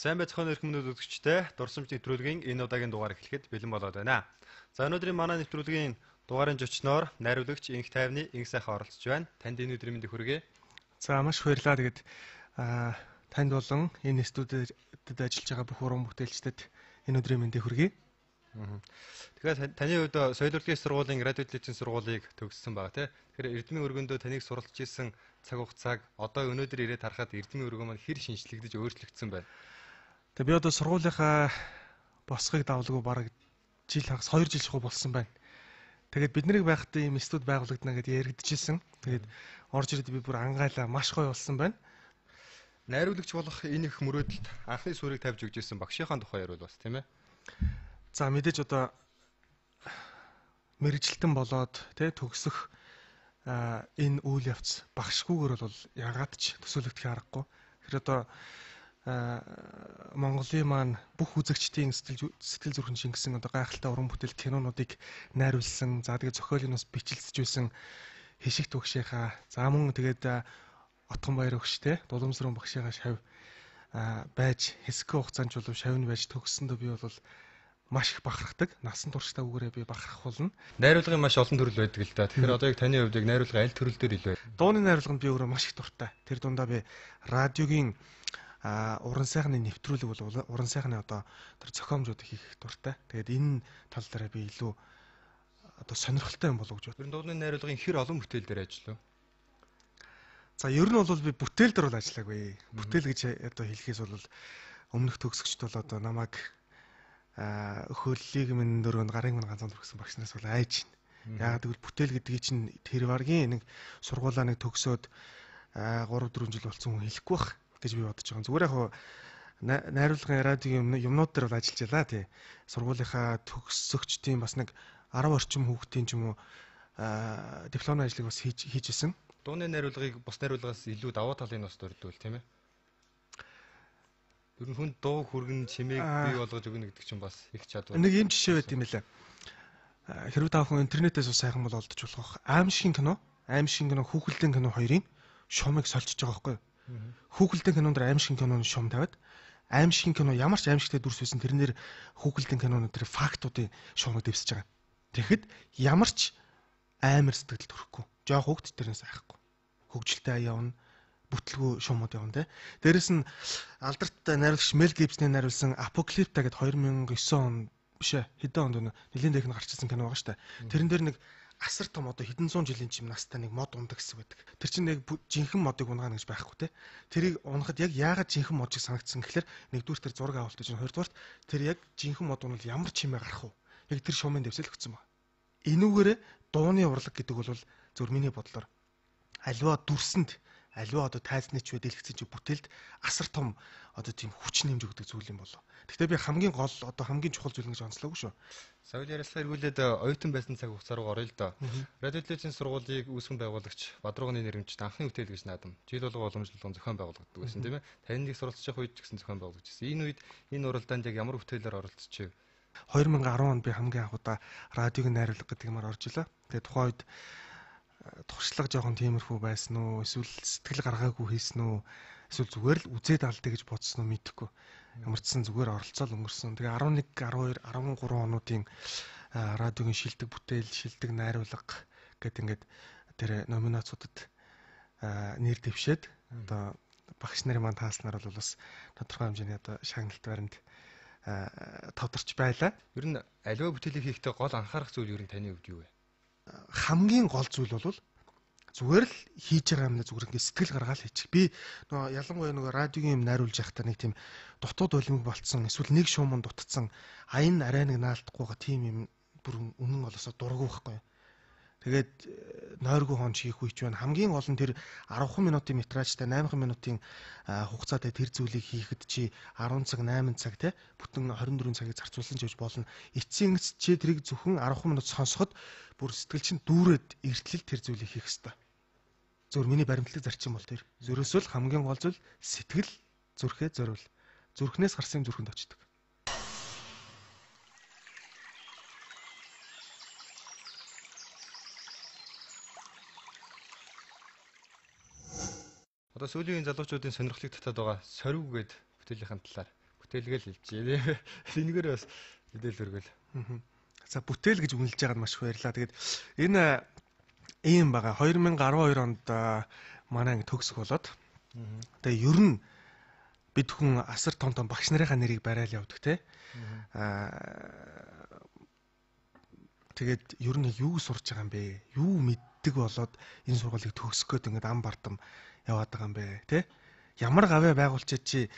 Сайн байцгаана эрхмэнүүд үзэгчтэй. Дурсамж нэвтрүүлгийн энэ удаагийн дугаар эхлэхэд бэлэн болоод байна. За өнөөдрийн манай нэвтрүүлгийн дугаарын зочноор найруулагч Инх тайвны Инх сайхан оролцож байна. Танд энэ өдрийн мэндийг хүргэе. За маш баярлалаа. Тэгээд аа танд болон энэ студид ажиллаж байгаа бүх уран бүтээлчдэд энэ өдрийн мэндийг хүргэе. Тэгэхээр таны хувьд соёлын сургуулийн радиолежийн сургуулийг төгссөн баг тий. Тэгэхээр Эрдэнэ өргөндөө таныг суралцж исэн цаг хугацааг одоо өнөөдөр ирээд харахад Эрдэнэ өргөн маань хэр шинжлэгдэж өөрчлөгдсөн байна. Тэгээ би одоо сургуулийнхаа босхийг давлгүй бараг жил хагас 2 жил шахуу болсон байна. Тэгээд бид нарыг байхдаа ийм студ байгуулагдана гэдээ яригдчихсэн. Тэгээд орж ирээд би бүр ангайлаа маш гоё болсон байна. Найруулагч болох энэ их мөрөөдөлд анхны суурийг тавьж өгчээсэн багшийнхаа тухай ярил бас тийм ээ. За мэдээж одоо мэрэгжилтэн болоод тий төгсөх энэ үйл явц багшгүйгээр бол ягаад ч төсөөлөгдөх аргагүй. Тэр одоо Монголын маань бүх үзэгчдийн сэтгэл сэтгэл зүрхэн шингэсэн одоо гайхалтай уран бүтээл кинонуудыг найруулсан. За тэгээд зохиолыг бас бичлэлцжүүлсэн хишиг төгшийнхаа за мөн тэгээд Отгон баяр өгчтэй дулумсрын багшийнхаа шав байж хэсэг хугацаанд чулуу шавны байж төгссөндөө би бол маш их бахархдаг. Насан туршдаа үгээрээ би бахарх болно. Найруулгын маш олон төрөл байдаг л да. Тэгэхээр одоо яг таны хувьд яг найруулга аль төрөл дээр илүү вэ? Дууны найруулганд би өөрөө маш их дуртай. Тэр дундаа би радиогийн а уран сайхны нэвтрүүлэг бол уран сайхны одоо тэр зохиомжууд хийх дуртай. Тэгээд энэ тал дээр би илүү одоо сонирхолтой юм болов гэж бодлоо. Дууны найруулгын хэр олон бүтээл дээр ажиллав? За ер нь бол би бүтээл дээр бол ажиллаагүй. Бүтээл гэж одоо хэлэхээс бол өмнөх төгсөгчд бол одоо намайг хөллийг минь дөрөнд гарын минь ганцхан төрсөн багш нараас бол айж байна. Яг тэгвэл бүтээл гэдгийг чинь тэр варгийн нэг сургуулаа нэг төгсөөд 3 4 жил болсон хүн хэлэхгүй бах гэж би бодож байгаа. Зүгээр яг найруулгын радиогийн юмнууд дээр бол ажиллаж байлаа тий. Сургуулийнхаа төгсөгчдийн бас нэг 10 орчим хүүхдийн ч юм уу дипломын ажлыг бас хийж хийжсэн. Дууны найруулгыг бус найруулгаас илүү давуу талын бас дурдвал тийм ээ. Ер нь хүн дуу хүргэн чимээг бий болгож өгнө гэдэг чинь бас их чадвар. Нэг юм жишээ байт юм байлаа. Хэрвээ та хүн интернетээс ус сайхан бол олдож болох аим шиг кино, аим шиг кино, хүүхэлдэйн кино хоёрын шумыг сольчихж байгаа байхгүй юу? Хүүхэлдэн кинонд аимшиг киноны шум тавиад аимшиг кино ямар ч аимшигтэй дүрс байсан тэрнэр хүүхэлдэн кинонууд тэр фактуудын шумыг дэвсэж байгаа. Тэгэхэд ямар ч амар сэтгэл төрөхгүй. Жохоо хөгт тэрнээс айхгүй. Хөгжилтэй явна бүтлгүү шумууд явна те. Дээрэс нь алдарт найруулагч Мел Гибсний найруулсан Apocalypse гэдэг 2009 он биш ээ хэдэн онд нэлээд их гарч ирсэн кино байгаа штэ. Тэрэн дээр нэг асар том одоо хэдэн зуун жилийн чим настай нэг мод ундаг хэсэг байдаг. Тэр чинь яг жинхэнэ модыг унгаана гэж байхгүй те. Тэрийг унахад яг яагаад жинхэнэ мод шиг санагдсан гэхэлэр нэгдүгээр тэр зураг авалт гэж хоёрдугаар тэр яг жинхэнэ мод нь ямар чимээ гарах уу? Яг тэр шуумын дэвсэл өгсөн байна. Энүүгээр дууны урлаг гэдэг бол зөв миний бодлоор альва дүрсэнд аливаа одоо тайзны ч хөдөлгцэн чи бүтээлд асар том одоо тийм хүч нэмж өгдөг зүйл юм болов. Гэхдээ би хамгийн гол одоо хамгийн чухал зүйл гэж онцлоогүй шүү. Соёл ярилцлага эргүүлээд э, оюутан байсан цаг хугацаа руу орё л доо. Радиолежийн сургуулийг үүсгэн байгуулагч Бадрууганы нэрмж анхны хөтөл гэж наадам. Жил болго уламжлалын зохион байгуулагддаг байсан тийм ээ. Таныг суралцчих үед ч гэсэн зохион байгуулагч гэсэн. Энэ үед энэ уралдаанд яг ямар хөтөлөөр оролцчихв? 2010 онд би хамгийн анх удаа радиог найруулга гэдэг юмар орж илаа. Тэгээ тухайн үед туршлага жоохон тиймэрхүү байсан уу эсвэл сэтгэл гаргаагүй хийсэн үү эсвэл зүгээр л үзээд алдаа гэж бодсон уу мэдэхгүй ямар ч сан зүгээр оролцоол өнгөрсөн тэгээ 11 12 13 онуудын радиогийн шилдэг бүтээл шилдэг найруулга гэт ингээд тэр номинацуудад нэр дэвшээд одоо багш нарын маань тааснаар бол бас тодорхой хэмжээний одоо шагналт баримт тодорч байлаа. Ер нь аливаа бүтээлийг хийхдээ гол анхаарах зүйл ер нь таны хувьд юу вэ? хамгийн гол зүйл бол зүгээр л хийж байгаа юмнаа зүгээр ингээд сэтгэл гаргаад хийчих. Би нөгөө ялангуяа нөгөө радиогийн юм найруулж байхдаа нэг тийм дутууд болимог болцсон эсвэл нэг шуумын дутцсан аян арай нэг наалдахгүйгаа тийм юм бүр үнэн олосоо дургу байхгүй. Тэгээд э, нойргүй хон хийх үеч байна. Хамгийн гол нь тэр 10 минутын метражтай 8 минутын э, хугацаатай тэр зүйлийг хийхэд чи 10 цаг 8 цаг те бүтэн 24 цагийг зарцуулсан ч гэж болно. Эцсийн чи тэрийг зөвхөн 10 минут сонсоход бүр сэтгэл чинь дүүрээд эртлэл тэр зүйлийг хийх хэвээр. Зөвөр миний баримтлаг зарчим бол тэр. Зөрөөсөө л хамгийн гол зүйл сэтгэл зүрхээ зориул. Зүрхнээс гарсан зүрхэнд очдог. Одоо сүүлийн залуучуудын сонирхлыг татаад байгаа сорив гэдэг бүтээлийнхэн талаар бүтээлгээл хэлчихье. Энэгээр бас мэдээлэл өргөл. За бүтээл гэж үнэлж байгаад маш их баярлалаа. Тэгээд энэ э, ийм байгаа 2012 онд э, манай анги төгсөх болоод тэгээ ер нь бид хүн асар том том багш нарынхаа нэрийг барайл явдаг те. Аа э, тэгээд ер нь юу сурж байгаа юм бэ? Юу мэддэг болоод энэ сургуулийг төгсөх гээд ингээд ам бардам яваад байгаа юм бэ те ямар гавэ байгуулчаад чи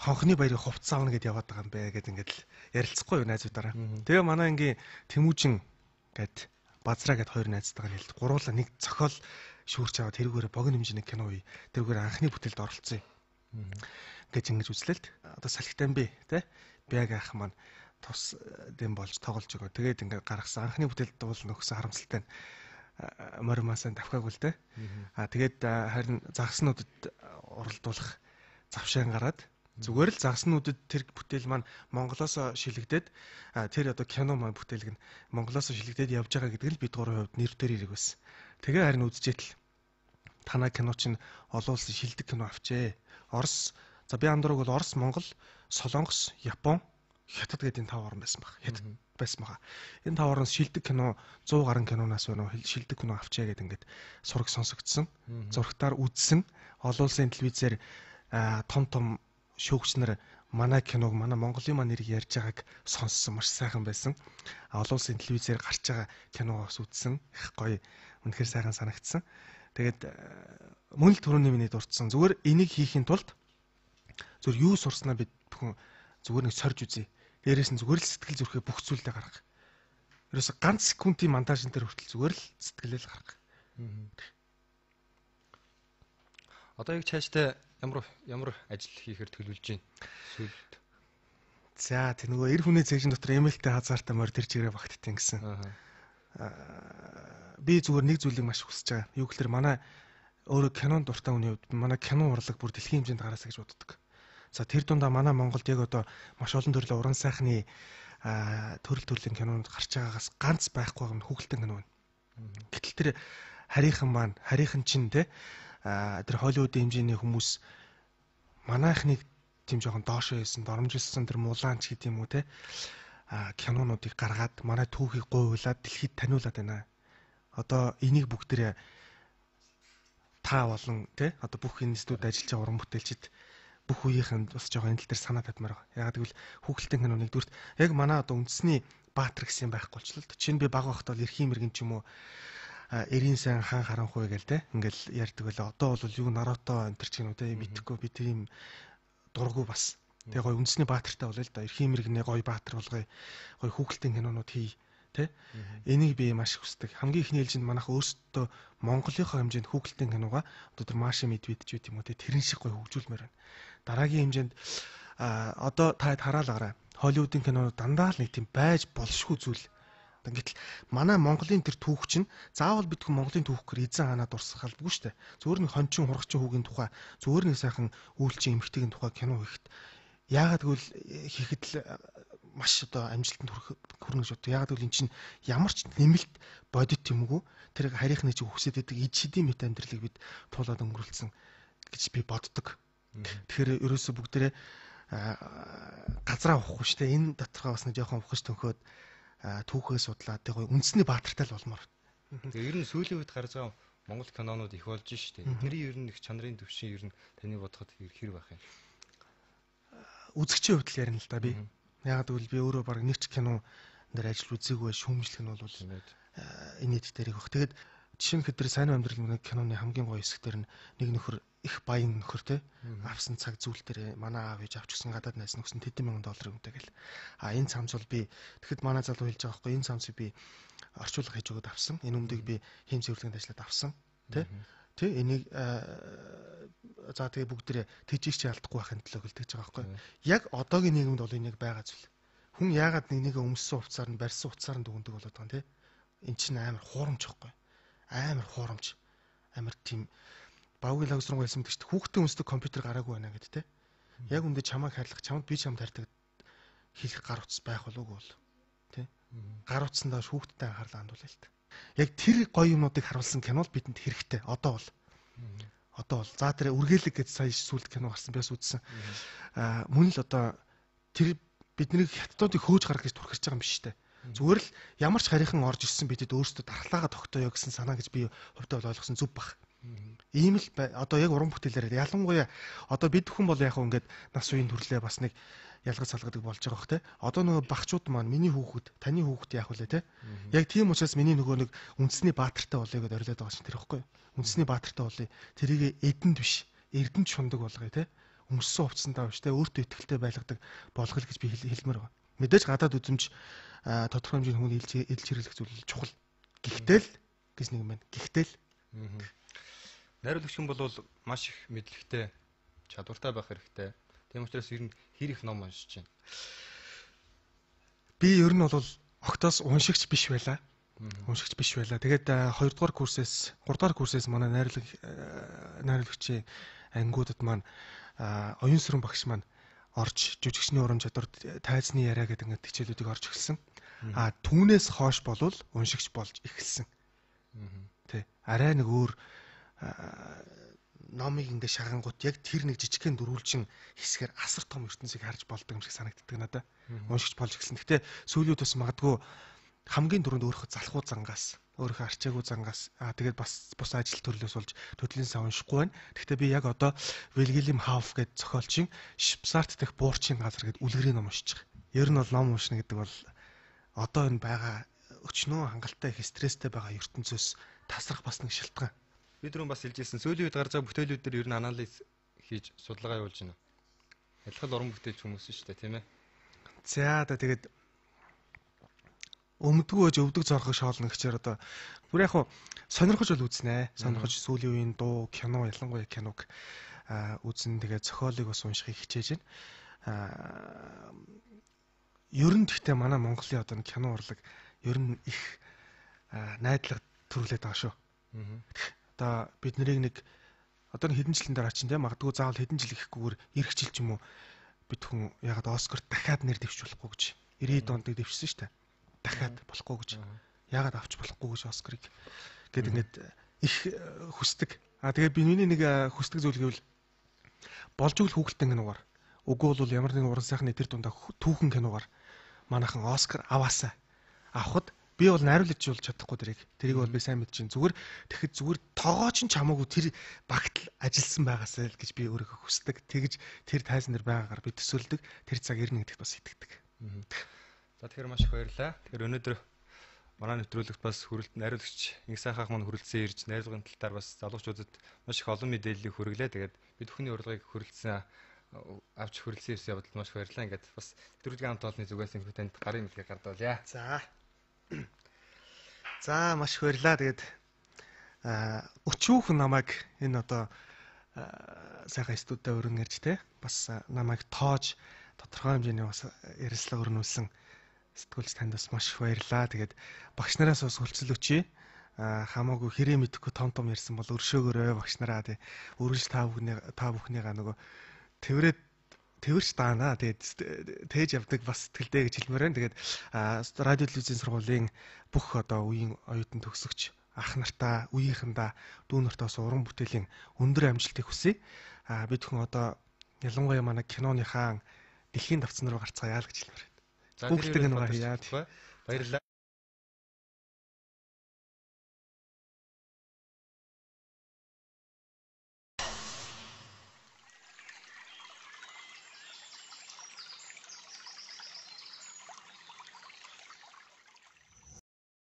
хонхны баярыг хувцас авна гэд яваад байгаа юм бэ гэд ингээд л ярилцахгүй юу найзуудаараа тэгээ манай ингийн тэмүүжин гэд базраа гэд хоёр найзтайгаа нэлт гуруула нэг цохол шүүрч аваад тэрүүгээр богино хэмжээний кино үе тэрүүгээр анхны бүтээлд оролцсон юм гэж ингэж үзлээлт одоо салхитан би те бяг ах маань тус дэм болж тоглож өгөө тэгээд ингээд гаргасан анхны бүтээлд дуул нөхсөн харамсалтай нь моримасаа давхаагүй л дээ. Аа тэгээд харин загснуудад уралдуулах завшаан гараад зүгээр л загснуудад тэр бүтээл маань Монголоос шилэгдээд тэр одоо кино маань бүтээлэг нь Монголоос шилэгдээд явж байгаа гэдэг нь бид гурван хувьд нэр төр ирэг байсан. Тэгээ харин үзчихэтэл танай кино чинь олон улсын шилдэг кино авчээ. Орос за би андууг бол Орос, Монгол, Солонгос, Япон, Хятад гэдэг энэ тав орн байсан баг. Хятад байсан байгаа. Энэ тав орноос шилдэг кино 100 гаруй киноноос байна уу? Шилдэг кино авчаа гэдэг ингээд сураг сонсогдсон. Зурагтаар үзсэн. Олон улсын телевизээр том том шүүгчнэр манай киног манай Монголын маань нэрийг ярьж байгааг сонссон маш сайхан байсан. Олон улсын телевизээр гарч байгаа киног бас үзсэн. Их гоё үнэхээр сайхан санагдсан. Тэгээд мөн л түрүүний миний дурдсан. Зүгээр энийг хийхин тулд зүгээр юу сурснаа бид бүхэн зүгээр нэг сорж үзье. Дээрээс нь зүгээр л сэтгэл зүрхээ бүх зүйлдээ гаргах. Ерөөсө ганц секундын монтажн дээр хүртэл зүгээр л сэтгэлээ л гаргах. Одоо яг чааштай ямар ямар ажил хийхээр төлөвлөж байна? Сүйд. За тэр нөгөө эр хүний цэежин дотор эмэлтэй хазаартай морь тэр чирээ багттын гэсэн. Аа би зүгээр нэг зүйлийг маш хүсэж байгаа. Юу гэхээр манай өөрөө кинон дуртай хүний хувьд манай кино урлаг бүр дэлхийн хэмжээнд гараасаа гэж боддог. Аа За тэр дундаа манай Монголд яг одоо маш олон төрлийн уран сайхны төрөл төрлийн кинонд гарч байгаагаас ганц байхгүй юм хөглтэн кино байна. Гэтэл тэр харийнхан маань харийнхан чинь те тэр холливуудын хэмжээний хүмүүс манайхныг тийм жоохон доошоо хийсэн, доромжилсан тэр мулаанч гэдэг юм уу те кинонуудыг гаргаад манай түүхийг гуйлаад дэлхийд таниулаад байна. Одоо энийг бүгдээрээ та болон те одоо бүх институт ажиллаж байгаа уран бүтээлчд бүх үеийнхэн бас жоохон энэ тал дээр санаа татмаар байгаа. Ягаад гэвэл хүүхэлдэйн хэн нэг дүрт яг манай одоо үндэсний баатар гэсэн байхгүйчлээ. Чинь би баг байхдаа л эрхийн мэрэгэн ч юм уу эрийн сайн хаан харанхуй гээл те ингээл ярьдаг байлаа. Одоо бол юу нарото энэ төр чинь үү те мэдхгүй би тийм дургу бас. Тэгээ гоё үндэсний баатартай болоо л да. Эрхийн мэрэгний гоё баатар болгоё. Гоё хүүхэлдэйн кинонууд хий тий. Энийг би маш хүсдэг. Хамгийн ихний ээлжинд манайх өөрсдөө Монголынхоо хэмжээнд хүүхэлдэйн киногаа одоо тэр Маши Медведч үү гэмүү тий тэрэн шиг гоё хөгжүүлмээр байна дараагийн хэмжээнд одоо та хараалгараа. Холливуудын кинонууд дандаа л нэг тийм байж болшгүй зүйл. Гэтэл манай Монголын тэр түүх чинь заавал бидхэн Монголын түүхгээр эзэн хаанаа дурсах албагүй шүү дээ. Зүгээр нэг хончин хурагчин хүүгийн тухай, зүгээр нэг сайхан үйлчийн эмэгтэйгийн тухай кино хийхэд яагаад гэвэл хийхэд л маш одоо амжилтанд хүрэх гэж боддог. Ягаад гэвэл эн чинь ямар ч нэмэлт бодит юмгүй тэр харийнхны чинь хүсэж байдаг ид шидийн мэт амьдралыг бид туулаад өнгөрүүлсэн гэж би боддог. Тэгэхээр ерөөсө бүгдээрээ газраа ухахгүй шүү дээ. Энэ дотроо бас нэг жоохон ухаж төнхөөд түүхээ судлаад тэг гоё үндэсний баатартай л болмоор. Тэг ер нь сүүлийн үед гарч байгаа Монгол кинонууд их болж шүү дээ. Эдгэрийн ер нь их чанарын төвшин ер нь таны бодоход хэр байх юм. Үзэгчийн хувьд л ярина л да би. Яг гэвэл би өөрөө баг нэг ч кино дээр ажил үзээгүй шүүмжлэх нь бол инээд дээрх. Тэгэд жишээ нь хэдэр сайн амьдрал нэг киноны хамгийн гоё хэсэгтэр нэг нөхөр их баян нөхөр те авсан цаг зүйл дээр манай аав ээж авчихсан гадаад найс нөхсөн тэдэн мянган доллар өгдөө гэл. А энэ цамц бол би тэгэхэд манай залуу хэлж байгаа байхгүй энэ цамцыг би орчуулга хийж өгöd авсан. Энэ өмдөг би хэм цэвэрлэгэнд ажиллаад авсан те. Тэ энийг за тэгээ бүгдээрээ тэжээч чи алдахгүй байхын төлөө гэлдэж байгаа байхгүй. Яг одоогийн нийгэмд бол энийг байгаа зүйл. Хүн яагаад нэг нэгэ өмссөн хувцаар нь барьсан хувцаар нь дүгндэг болоод байгаа юм те. Энд чинь амар хуурамч байхгүй. Амар хуурамч. Амар тийм Бавгийн лаг сургууль хэлсэн тэгш хүүхдийн үндэслэг компьютер гараагүй байна гэдэг те. Яг үндэ чамайг харьлах, чамд би чамд харьдаг хийх гар утас байх болов уу те. Гар утсандаа хүүхдтэй анхаарлаа хандуулъя л та. Яг тэр гоё юмнуудыг харуулсан кино л бидэнд хэрэгтэй. Одоо бол одоо бол за тэр үргэлэг гэж сая сүлд кино гарсан биас үзсэн. Аа мөн л одоо тэр биднийг хятадуудыг хөөж гарах гэж турхирж байгаа юм биш үү? Зүгээр л ямар ч харийнхан орж ирсэн бидэд өөрсдөө дархлаагаа тогтооё гэсэн санаа гэж би хувьдаа ойлгосон зүв бах. Ийм л одоо яг уран бүтээлээр ялангуяа одоо бид хүн бол яг ингээд нас үеийн төрлөө бас нэг ялгаж салгадаг болж байгаа бах те. Одоо нөгөө багчууд маань миний хүүхэд, таны хүүхэд яах вэ те? Яг тийм учраас миний нөгөө нэг үндэсний баатартай болъё гэдээ орилоод байгаа чинь тэр ихгүй. Үндэсний баатартай болъё. Тэрийг эдэнд биш, эрдэнэ шундаг болгоё те. Өмссөн хувцсандаа биш те. Өөртөө ихтэй байлгадаг болгох гэж би хэлмээр байна. Мэдээж гадаад үзмж тодорхой хэмжээний хүн илж хэрэглэх зүйл чухал. Гэхдээ л гис нэг юм байна. Гэхдээ л Найруулагч хүн бол маш их мэдлэгтэй, чадвартай байх хэрэгтэй. Тийм учраас ер нь хэр их ном уншиж байна. Би ер нь бол октоос уншигч биш байлаа. Уншигч биш байлаа. Тэгээд 2 дугаар курсээс 3 дугаар курсээс манай найруулаг найруулагчийн ангиудад маань оюун сүрэн багш маань орж жүжигчний урам чадвар тайзны яриа гэдэг ингээд хичээлүүдийг орж эхэлсэн. А түүнээс хойш болвол уншигч болж эхэлсэн. Тэ арай нэг өөр номыг ингээ шаргангууд яг тэр нэг жижигхэн дөрвөлжин хэсгээр асар том ертөнцийг харж болдог юм шиг санагддаг надаа. Уншиж болж гисэн. Гэтэ сүүлийн төс магадгүй хамгийн түрүүнд өөрөө залхуу зангаас өөрийнхөө арчаагүй зангаас аа тэгээд бас бус ажил төрлөөс болж төдлийн сан уншихгүй байна. Гэхдээ би яг одоо Вильгельм Хауф гэдэг зохиолчийн Шипсарт дэх буурчин газар гэдэг үлгэрийн ном уншиж байгаа. Ер нь бол ном уншна гэдэг бол одоо энэ байгаа өчнөө хангалттай их стресстэй байгаа ертөнцөөс тасрах бас нэг шалтгаан бид түрүүн бас хэлжсэн сүүлийн үед гарч байгаа бүтээлүүд дээр ер нь анализ хийж судалгаа явуулж байна. Адилхан уран бүтээлч хүмүүс шүү дээ, тийм ээ. За одоо тэгээд өмдгөө өж өвдөг зорхог шоолно гэхээр одоо бүр яг хуу сонирхож бол үзнэ. Сонирхож сүүлийн үеийн дуу, кино, ялангуяа киног үзэн тэгээд зохиолыг бас уншихыг хичээж байна. Аа ер нь гэхдээ манай Монголын одоо кино урлаг ер нь их найдлага төрүүлээд байгаа шүү одоо бид нарыг нэг одоо хэдэн жилийн дараа чинь тийм магадгүй заавал хэдэн жил ихгүйгээр ирэх жил ч юм уу бид хүн ягаад Оскар дахиад нэр дэвшүүлэхгүй гэж 90-ийн онд дэвшсэн шүү дээ. Дахиад болохгүй гэж. Ягаад авч болохгүй гэж Оскарыг гэдэг ингээд их э, хүсдэг. А тэгээ би миний нэг э, хүсдэг зүйл гэвэл болж өгөл хүүхэлтэн киногаар үгүй бол ямар нэгэн уран сайхны тэр дундаа түүхэн киногаар манайхан Оскар аваасаа авахд Би бол найруулж болж чадахгүй тэрийг. Тэрийг бол би сайн мэд чинь. Зүгээр тэгэхэд зүгээр тогоо ч чамаагүй тэр багт ажилласан байгаасаа л гэж би өөрийгөө хүсдэг. Тэгж тэр тайзан дээр байгаагаар би төсөөлдөг. Тэр цаг ирнэ гэдэгт бас итгэдэг. За тэгэхээр маш их баярлалаа. Тэгэхээр өнөөдөр манай нэвтрүүлэгт бас хүрэлт найруулагч нэг сайхан маань хүрэлцэн ирж найруулгын талаар бас залуучуудад маш их олон мэдээллийг хүргэлээ. Тэгээд бид бүхний урилгыг хүрэлцэн э, авч хүрэлцэн ирсэн явдалд маш баярлалаа. Ингээд бас нэвтрүүлгийн хамт олонны зүгээс ингээд танд гарын мэдлэг гардуулъя. За. За маш баярлаа. Тэгээд өчүүх намайг энэ одоо сайхан студид өрн гэрч те бас намайг тоож тодорхой хэмжээний бас ярилцлага өрнүүлсэн сэтгүүлч танд бас маш их баярлаа. Тэгээд багш нараас бас хүлцэл өчье хамаагүй хэрэг мэдхгүй том том ярьсан бол өршөөгөөрөө багш нараа тий өргөж та бүхний та бүхнийгаа нөгөө тэврээд тэрч даана. Тэгээд тээж явдаг бас сэтгэлдээ гэж хэлмээр байна. Тэгээд радио телевизийн сургуулийн бүх одоо үеийн оюутан төгсөгч ах нартаа, үеийнхэндээ, дүү нартаас уран бүтээлийн өндөр амжилтыг хүсье. А бид хүн одоо ялангуяа манай киноныхаа дэлхийн давцан руу гарцгаая л гэж хэлмээр байна. Бүгд тэгнэ байгаа яа. Баярлалаа.